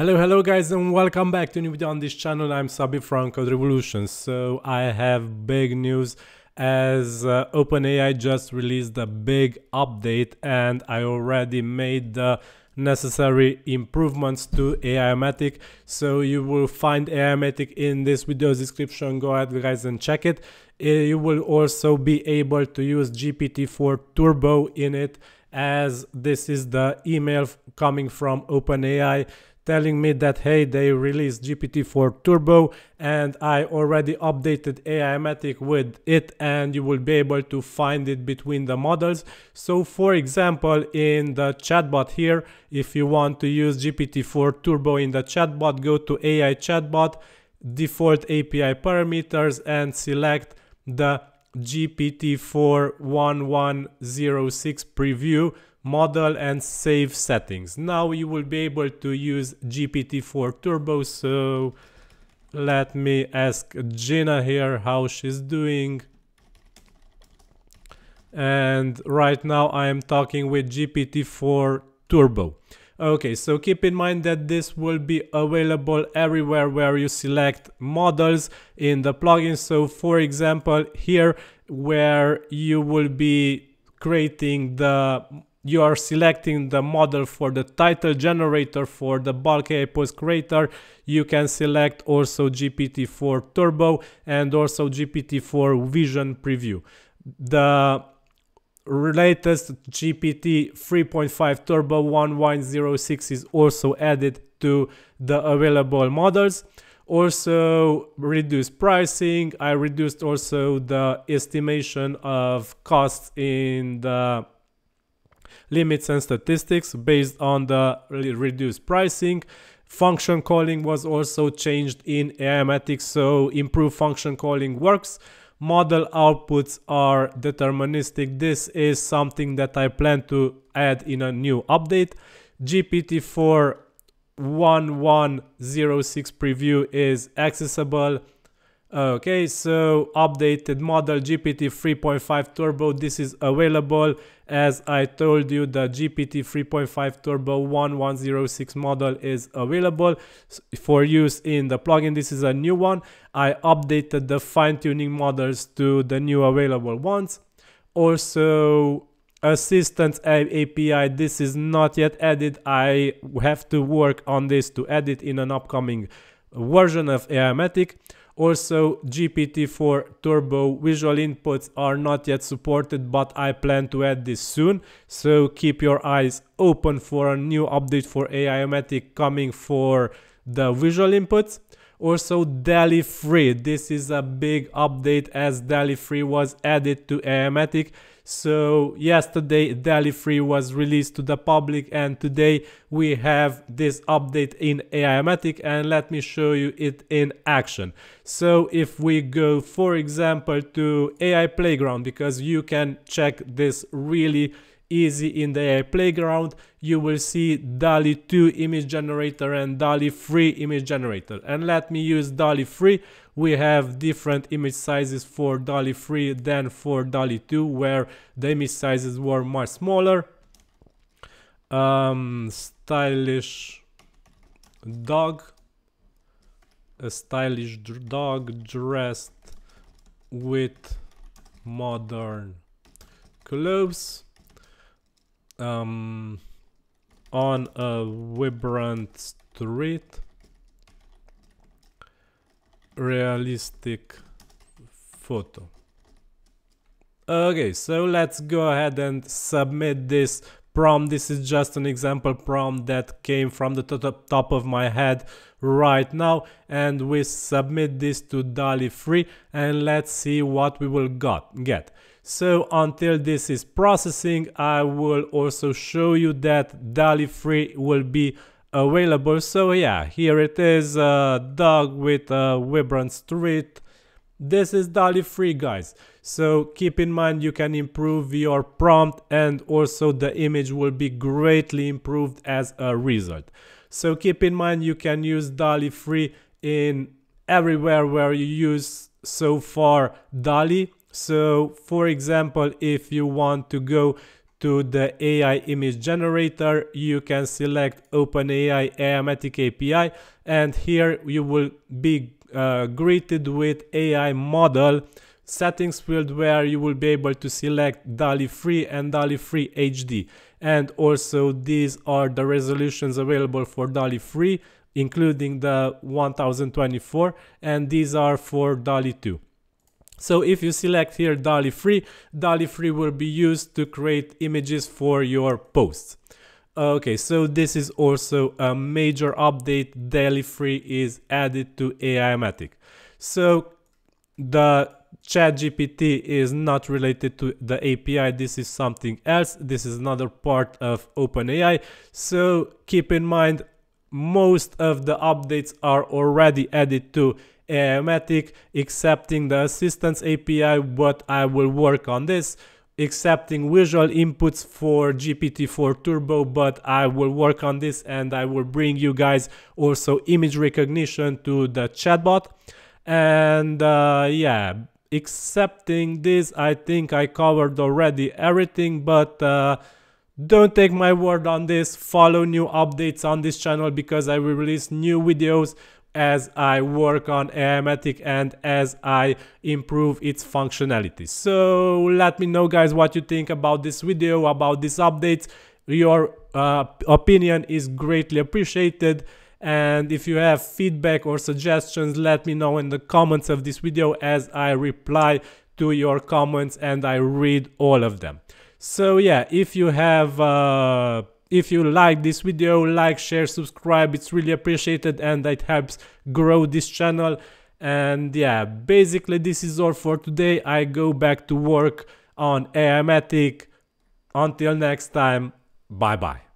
Hello, hello guys and welcome back to a new video on this channel. I'm Sabi from Code Revolution. So I have big news as uh, OpenAI just released a big update and I already made the necessary improvements to AIomatic. So you will find AIomatic in this video description. Go ahead guys and check it. Uh, you will also be able to use GPT-4 Turbo in it as this is the email coming from OpenAI telling me that hey they released GPT-4 Turbo and I already updated AImatic with it and you will be able to find it between the models. So for example in the chatbot here if you want to use GPT-4 Turbo in the chatbot go to AI chatbot default API parameters and select the gpt 4 1106 preview model and save settings. Now you will be able to use GPT-4 Turbo, so let me ask Gina here how she's doing. And right now I am talking with GPT-4 Turbo. Okay, so keep in mind that this will be available everywhere where you select models in the plugin. So for example, here where you will be creating the you are selecting the model for the title generator for the bulk AI post creator, you can select also GPT-4 Turbo and also GPT-4 Vision Preview. The latest GPT 3.5 Turbo 1106 is also added to the available models. Also reduced pricing. I reduced also the estimation of costs in the limits and statistics based on the reduced pricing. Function calling was also changed in Aematics, so improved function calling works. Model outputs are deterministic. This is something that I plan to add in a new update. GPT-4 1106 preview is accessible Okay, so updated model GPT 3.5 Turbo. This is available as I told you the GPT 3.5 Turbo 1106 model is available for use in the plugin. This is a new one. I updated the fine tuning models to the new available ones. Also assistance API. This is not yet added. I have to work on this to add it in an upcoming version of AI Matic. Also, GPT-4 Turbo visual inputs are not yet supported, but I plan to add this soon, so keep your eyes open for a new update for AI-O-Matic coming for the visual inputs. Also, DALI Free. This is a big update as DALI Free was added to AI-O-Matic, so yesterday daily free was released to the public and today we have this update in AImatic and let me show you it in action. So if we go for example to AI Playground because you can check this really easy in the AI playground, you will see DALI 2 image generator and DALI 3 image generator. And let me use DALI 3. We have different image sizes for DALI 3 than for DALI 2, where the image sizes were much smaller. Um, stylish dog. A stylish dog dressed with modern clothes um, on a vibrant street, realistic photo. Okay, so let's go ahead and submit this prompt. This is just an example prompt that came from the top of my head right now. And we submit this to DALI 3 and let's see what we will got, get. So until this is processing, I will also show you that DALI 3 will be available. So yeah, here it is, uh, dog with uh, vibrant street. This is DALI 3 guys. So keep in mind you can improve your prompt and also the image will be greatly improved as a result. So keep in mind you can use DALI 3 in everywhere where you use so far DALI so for example, if you want to go to the AI image generator, you can select OpenAI Amatic API and here you will be uh, greeted with AI model settings field where you will be able to select DALI 3 and DALI 3 HD. And also these are the resolutions available for DALI 3, including the 1024, and these are for DALI 2. So if you select here DALI 3, DALI 3 will be used to create images for your posts. Okay, so this is also a major update. DALI 3 is added to AIOMATIC. So the ChatGPT is not related to the API. This is something else. This is another part of OpenAI. So keep in mind, most of the updates are already added to automatic accepting the assistance API, but I will work on this accepting visual inputs for GPT-4 Turbo, but I will work on this and I will bring you guys also image recognition to the chatbot. And uh, yeah, accepting this, I think I covered already everything, but uh, don't take my word on this. Follow new updates on this channel because I will release new videos as I work on Aematic and as I improve its functionality. So let me know guys what you think about this video, about these updates. Your uh, opinion is greatly appreciated and if you have feedback or suggestions let me know in the comments of this video as I reply to your comments and I read all of them. So yeah, if you have uh, if you like this video, like, share, subscribe, it's really appreciated and it helps grow this channel. And yeah, basically this is all for today. I go back to work on Aematic. Until next time, bye bye.